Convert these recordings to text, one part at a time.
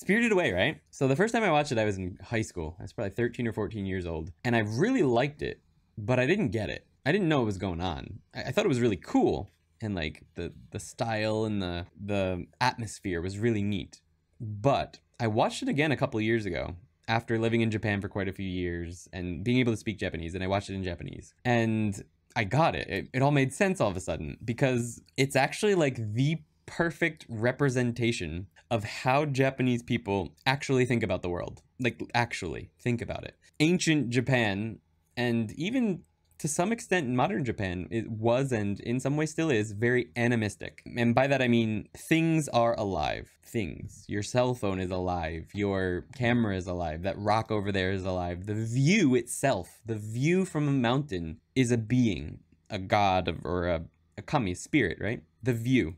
Spirited Away, right? So the first time I watched it, I was in high school. I was probably 13 or 14 years old. And I really liked it, but I didn't get it. I didn't know what was going on. I, I thought it was really cool. And like the, the style and the, the atmosphere was really neat. But I watched it again a couple years ago after living in Japan for quite a few years and being able to speak Japanese. And I watched it in Japanese. And I got it. It, it all made sense all of a sudden because it's actually like the perfect representation of how Japanese people actually think about the world. Like, actually, think about it. Ancient Japan, and even to some extent modern Japan, it was and in some way still is very animistic. And by that I mean things are alive. Things. Your cell phone is alive. Your camera is alive. That rock over there is alive. The view itself, the view from a mountain, is a being, a god or a, a kami, spirit, right? The view.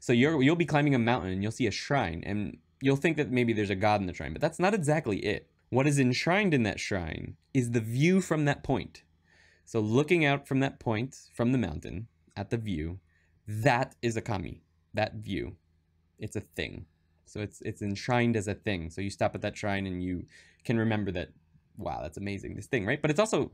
So you're, you'll be climbing a mountain and you'll see a shrine and you'll think that maybe there's a god in the shrine, but that's not exactly it. What is enshrined in that shrine is the view from that point. So looking out from that point, from the mountain, at the view, that is a kami, that view. It's a thing. So it's it's enshrined as a thing. So you stop at that shrine and you can remember that, wow, that's amazing, this thing, right? But it's also,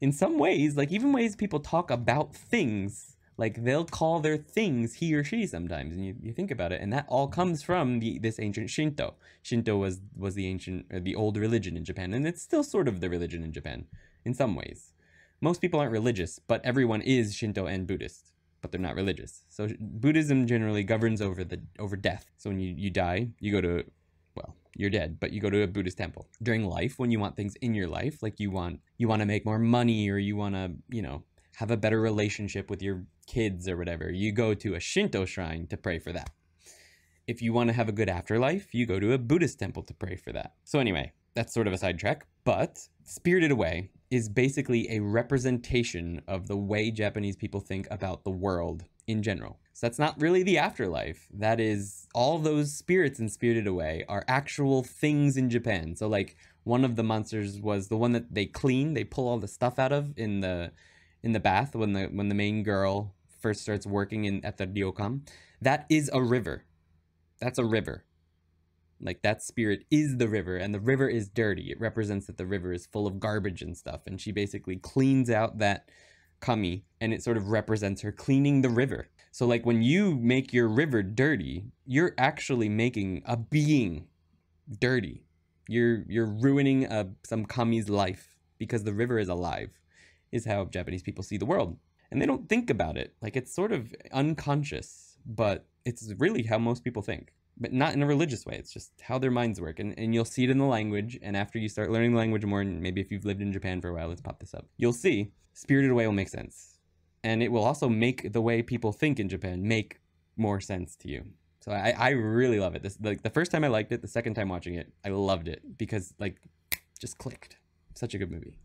in some ways, like even ways people talk about things like they'll call their things he or she sometimes, and you, you think about it, and that all comes from the this ancient Shinto. Shinto was was the ancient or the old religion in Japan, and it's still sort of the religion in Japan in some ways. Most people aren't religious, but everyone is Shinto and Buddhist, but they're not religious. So Buddhism generally governs over the over death. So when you, you die, you go to well, you're dead, but you go to a Buddhist temple. During life, when you want things in your life, like you want you want to make more money or you want to, you know, have a better relationship with your kids or whatever. You go to a Shinto shrine to pray for that. If you want to have a good afterlife, you go to a Buddhist temple to pray for that. So, anyway, that's sort of a sidetrack, but Spirited Away is basically a representation of the way Japanese people think about the world in general. So that's not really the afterlife. That is, all those spirits in Spirited Away are actual things in Japan. So, like, one of the monsters was the one that they clean, they pull all the stuff out of in the in the bath when the when the main girl first starts working in at the ryokan, that is a river. That's a river. Like that spirit is the river, and the river is dirty. It represents that the river is full of garbage and stuff, and she basically cleans out that kami, and it sort of represents her cleaning the river. So like when you make your river dirty, you're actually making a being dirty. You're you're ruining a, uh, some kami's life because the river is alive is how Japanese people see the world. And they don't think about it. Like it's sort of unconscious, but it's really how most people think. But not in a religious way. It's just how their minds work. And, and you'll see it in the language. And after you start learning the language more, and maybe if you've lived in Japan for a while, let's pop this up. You'll see Spirited Away will make sense. And it will also make the way people think in Japan make more sense to you. So I, I really love it. This like the first time I liked it, the second time watching it, I loved it because like just clicked. Such a good movie.